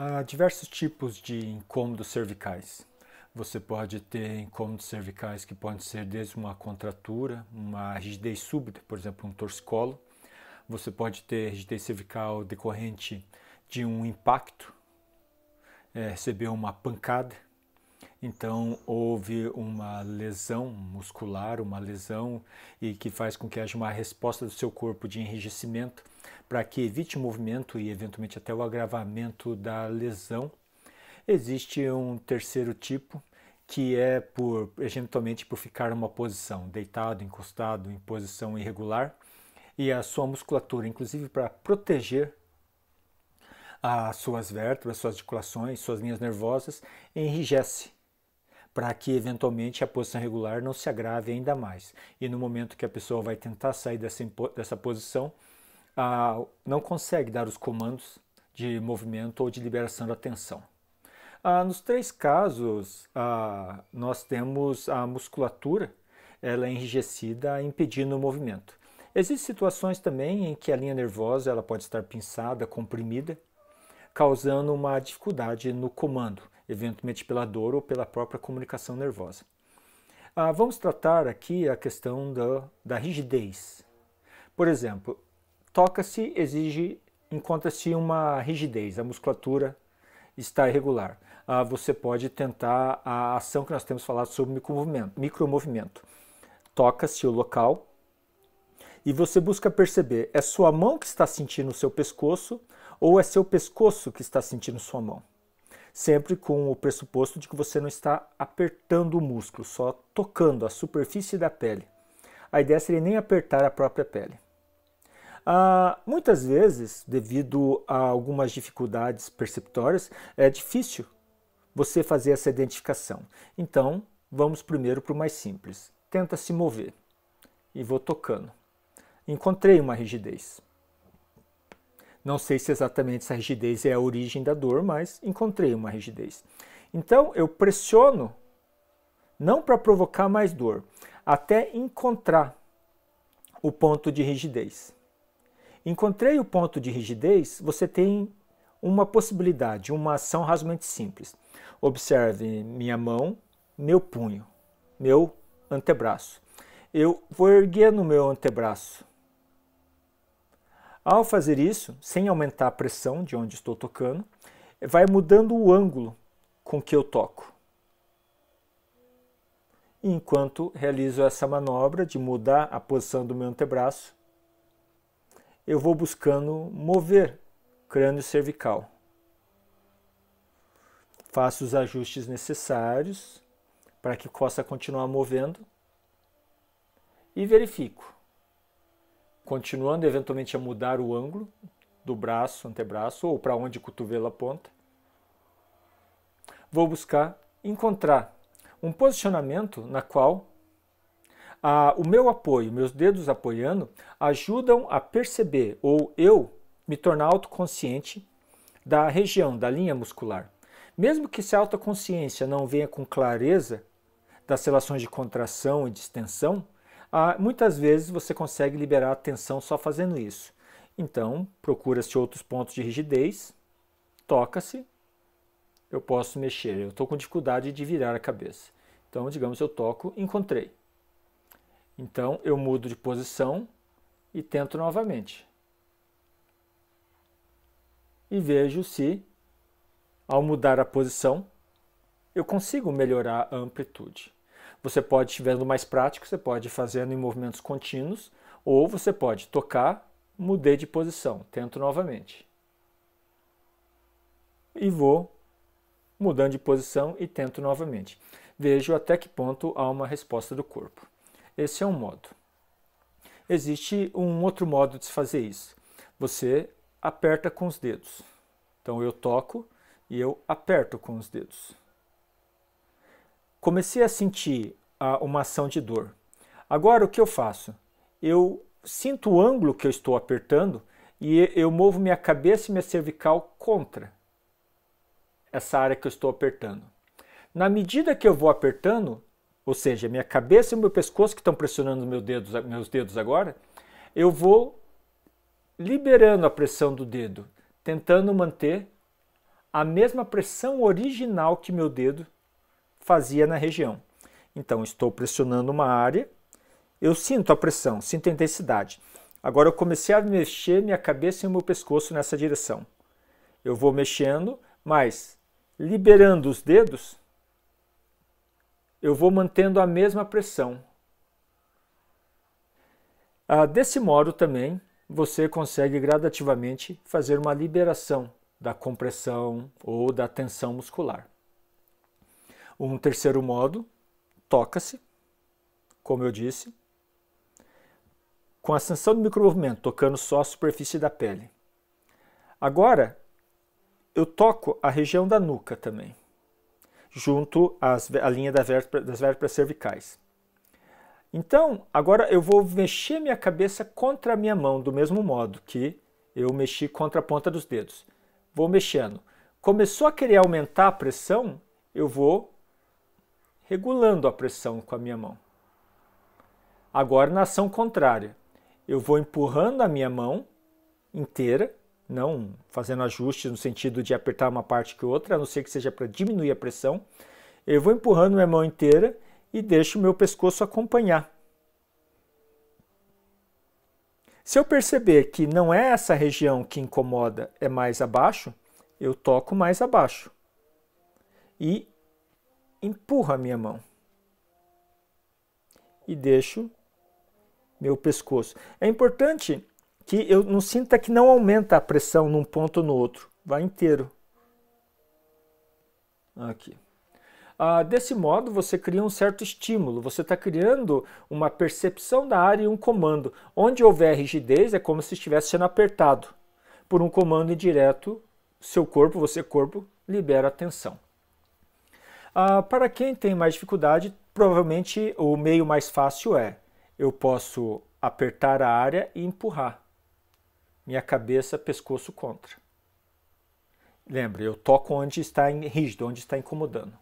Há diversos tipos de incômodos cervicais. Você pode ter incômodos cervicais que podem ser desde uma contratura, uma rigidez súbita, por exemplo, um torcicolo. Você pode ter rigidez cervical decorrente de um impacto, é, receber uma pancada então houve uma lesão muscular, uma lesão e que faz com que haja uma resposta do seu corpo de enrijecimento para que evite o movimento e eventualmente até o agravamento da lesão. Existe um terceiro tipo que é por eventualmente por ficar numa posição deitado, encostado, em posição irregular e a sua musculatura, inclusive para proteger as suas vértebras, suas articulações, suas linhas nervosas, enrijece para que eventualmente a posição regular não se agrave ainda mais. E no momento que a pessoa vai tentar sair dessa, dessa posição, não consegue dar os comandos de movimento ou de liberação da tensão. Ah, nos três casos, ah, nós temos a musculatura, ela é enrijecida impedindo o movimento. Existem situações também em que a linha nervosa ela pode estar pinçada, comprimida, causando uma dificuldade no comando eventualmente pela dor ou pela própria comunicação nervosa. Ah, vamos tratar aqui a questão da, da rigidez. Por exemplo, toca-se exige, encontra-se uma rigidez, a musculatura está irregular. Ah, você pode tentar a ação que nós temos falado sobre micromovimento. micromovimento. Toca-se o local e você busca perceber, é sua mão que está sentindo o seu pescoço ou é seu pescoço que está sentindo sua mão? sempre com o pressuposto de que você não está apertando o músculo, só tocando a superfície da pele. A ideia seria nem apertar a própria pele. Ah, muitas vezes, devido a algumas dificuldades perceptórias, é difícil você fazer essa identificação. Então, vamos primeiro para o mais simples. Tenta se mover e vou tocando. Encontrei uma rigidez. Não sei se exatamente essa rigidez é a origem da dor, mas encontrei uma rigidez. Então eu pressiono não para provocar mais dor, até encontrar o ponto de rigidez. Encontrei o ponto de rigidez, você tem uma possibilidade, uma ação razoavelmente simples. Observe minha mão, meu punho, meu antebraço. Eu vou erguer no meu antebraço ao fazer isso, sem aumentar a pressão de onde estou tocando, vai mudando o ângulo com que eu toco. E enquanto realizo essa manobra de mudar a posição do meu antebraço, eu vou buscando mover crânio cervical. Faço os ajustes necessários para que possa continuar movendo e verifico continuando eventualmente a mudar o ângulo do braço, antebraço, ou para onde o cotovelo aponta, vou buscar encontrar um posicionamento na qual o meu apoio, meus dedos apoiando, ajudam a perceber ou eu me tornar autoconsciente da região, da linha muscular. Mesmo que essa autoconsciência não venha com clareza das relações de contração e de extensão, ah, muitas vezes você consegue liberar a tensão só fazendo isso. Então, procura-se outros pontos de rigidez, toca-se, eu posso mexer, eu estou com dificuldade de virar a cabeça. Então, digamos, eu toco, encontrei. Então, eu mudo de posição e tento novamente. E vejo se, ao mudar a posição, eu consigo melhorar a amplitude. Você pode, estivendo mais prático, você pode fazendo em movimentos contínuos, ou você pode tocar, mudei de posição, tento novamente. E vou mudando de posição e tento novamente. Vejo até que ponto há uma resposta do corpo. Esse é um modo. Existe um outro modo de se fazer isso. Você aperta com os dedos. Então eu toco e eu aperto com os dedos comecei a sentir uh, uma ação de dor. Agora o que eu faço? Eu sinto o ângulo que eu estou apertando e eu movo minha cabeça e minha cervical contra essa área que eu estou apertando. Na medida que eu vou apertando, ou seja, minha cabeça e meu pescoço que estão pressionando meus dedos, meus dedos agora, eu vou liberando a pressão do dedo, tentando manter a mesma pressão original que meu dedo fazia na região. Então, estou pressionando uma área, eu sinto a pressão, sinto a intensidade. Agora, eu comecei a mexer minha cabeça e meu pescoço nessa direção. Eu vou mexendo, mas liberando os dedos, eu vou mantendo a mesma pressão. Ah, desse modo também, você consegue gradativamente fazer uma liberação da compressão ou da tensão muscular. Um terceiro modo toca-se, como eu disse, com a ascensão do micromovimento, tocando só a superfície da pele. Agora, eu toco a região da nuca também, junto às, à linha da vértebra, das vértebras cervicais. Então, agora eu vou mexer minha cabeça contra a minha mão, do mesmo modo que eu mexi contra a ponta dos dedos. Vou mexendo. Começou a querer aumentar a pressão, eu vou regulando a pressão com a minha mão. Agora, na ação contrária, eu vou empurrando a minha mão inteira, não fazendo ajustes no sentido de apertar uma parte que outra, a não ser que seja para diminuir a pressão. Eu vou empurrando minha mão inteira e deixo o meu pescoço acompanhar. Se eu perceber que não é essa região que incomoda, é mais abaixo, eu toco mais abaixo. E Empurra a minha mão e deixo meu pescoço. É importante que eu não sinta que não aumenta a pressão num ponto ou no outro, vai inteiro. Aqui. Ah, desse modo, você cria um certo estímulo, você está criando uma percepção da área e um comando. Onde houver rigidez, é como se estivesse sendo apertado. Por um comando indireto, seu corpo, você corpo, libera a tensão. Ah, para quem tem mais dificuldade, provavelmente o meio mais fácil é eu posso apertar a área e empurrar. Minha cabeça, pescoço contra. Lembre, eu toco onde está rígido, onde está incomodando.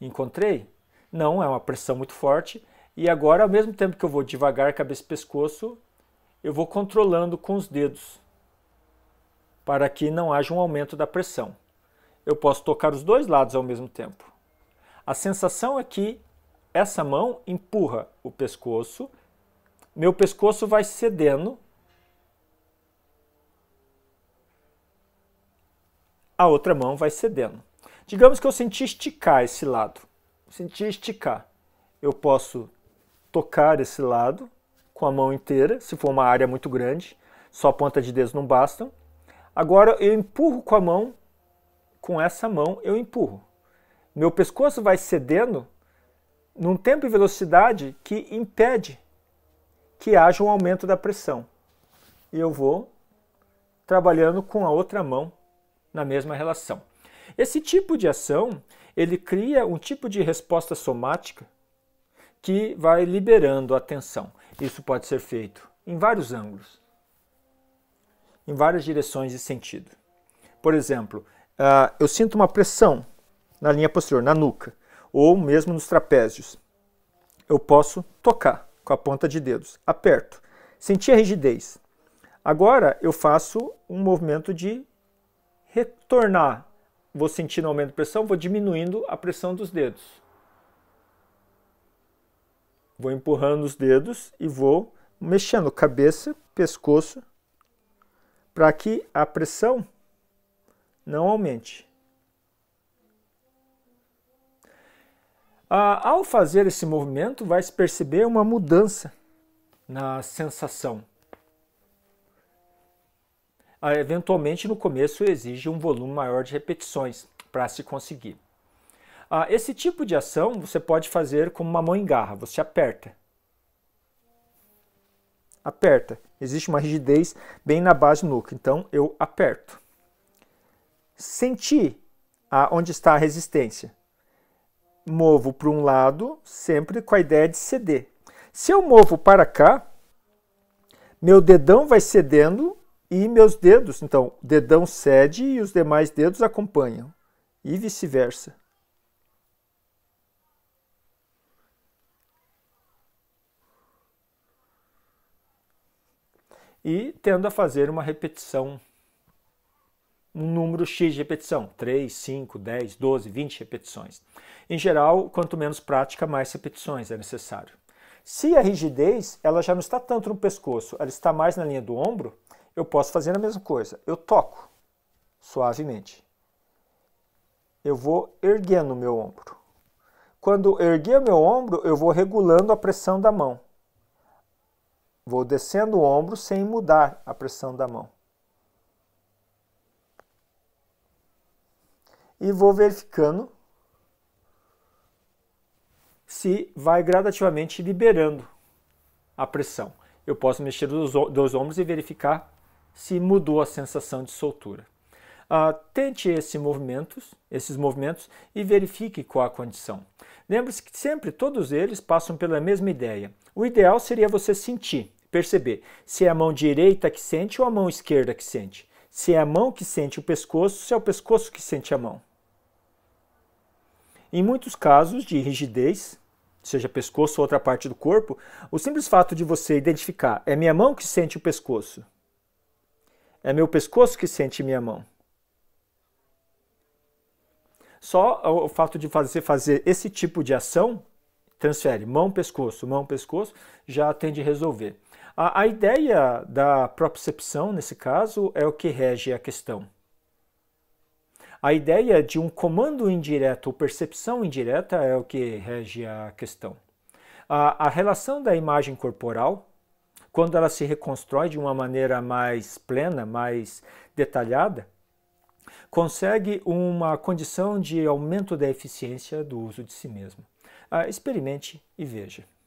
Encontrei? Não, é uma pressão muito forte. E agora, ao mesmo tempo que eu vou devagar, cabeça e pescoço, eu vou controlando com os dedos para que não haja um aumento da pressão. Eu posso tocar os dois lados ao mesmo tempo. A sensação é que essa mão empurra o pescoço, meu pescoço vai cedendo. A outra mão vai cedendo. Digamos que eu senti esticar esse lado. Senti esticar. Eu posso tocar esse lado com a mão inteira, se for uma área muito grande, só ponta de dedos não bastam. Agora eu empurro com a mão, com essa mão eu empurro meu pescoço vai cedendo num tempo e velocidade que impede que haja um aumento da pressão. E eu vou trabalhando com a outra mão na mesma relação. Esse tipo de ação, ele cria um tipo de resposta somática que vai liberando a tensão. Isso pode ser feito em vários ângulos, em várias direções e sentido. Por exemplo, ah, eu sinto uma pressão na linha posterior, na nuca, ou mesmo nos trapézios. Eu posso tocar com a ponta de dedos, aperto, senti a rigidez. Agora eu faço um movimento de retornar. Vou sentindo aumento de pressão, vou diminuindo a pressão dos dedos. Vou empurrando os dedos e vou mexendo cabeça, pescoço, para que a pressão não aumente. Ah, ao fazer esse movimento, vai se perceber uma mudança na sensação. Ah, eventualmente, no começo, exige um volume maior de repetições para se conseguir. Ah, esse tipo de ação você pode fazer com uma mão em garra, você aperta. Aperta. Existe uma rigidez bem na base do nuca, então eu aperto. Sentir onde está a resistência movo para um lado, sempre com a ideia de ceder. Se eu movo para cá, meu dedão vai cedendo e meus dedos, então, o dedão cede e os demais dedos acompanham, e vice-versa. E tendo a fazer uma repetição um número X de repetição, 3, 5, 10, 12, 20 repetições. Em geral, quanto menos prática, mais repetições é necessário. Se a rigidez ela já não está tanto no pescoço, ela está mais na linha do ombro, eu posso fazer a mesma coisa. Eu toco suavemente. Eu vou erguendo o meu ombro. Quando erguer o meu ombro, eu vou regulando a pressão da mão. Vou descendo o ombro sem mudar a pressão da mão. e vou verificando se vai gradativamente liberando a pressão. Eu posso mexer dos, dos ombros e verificar se mudou a sensação de soltura. Ah, tente movimentos, esses movimentos e verifique qual a condição. Lembre-se que sempre todos eles passam pela mesma ideia. O ideal seria você sentir, perceber se é a mão direita que sente ou a mão esquerda que sente. Se é a mão que sente o pescoço, se é o pescoço que sente a mão. Em muitos casos de rigidez, seja pescoço ou outra parte do corpo, o simples fato de você identificar é minha mão que sente o pescoço, é meu pescoço que sente minha mão. Só o fato de você fazer esse tipo de ação, transfere mão-pescoço, mão-pescoço, já tende a resolver. A, a ideia da propriocepção, nesse caso, é o que rege a questão. A ideia de um comando indireto ou percepção indireta é o que rege a questão. A, a relação da imagem corporal, quando ela se reconstrói de uma maneira mais plena, mais detalhada, consegue uma condição de aumento da eficiência do uso de si mesmo. Ah, experimente e veja.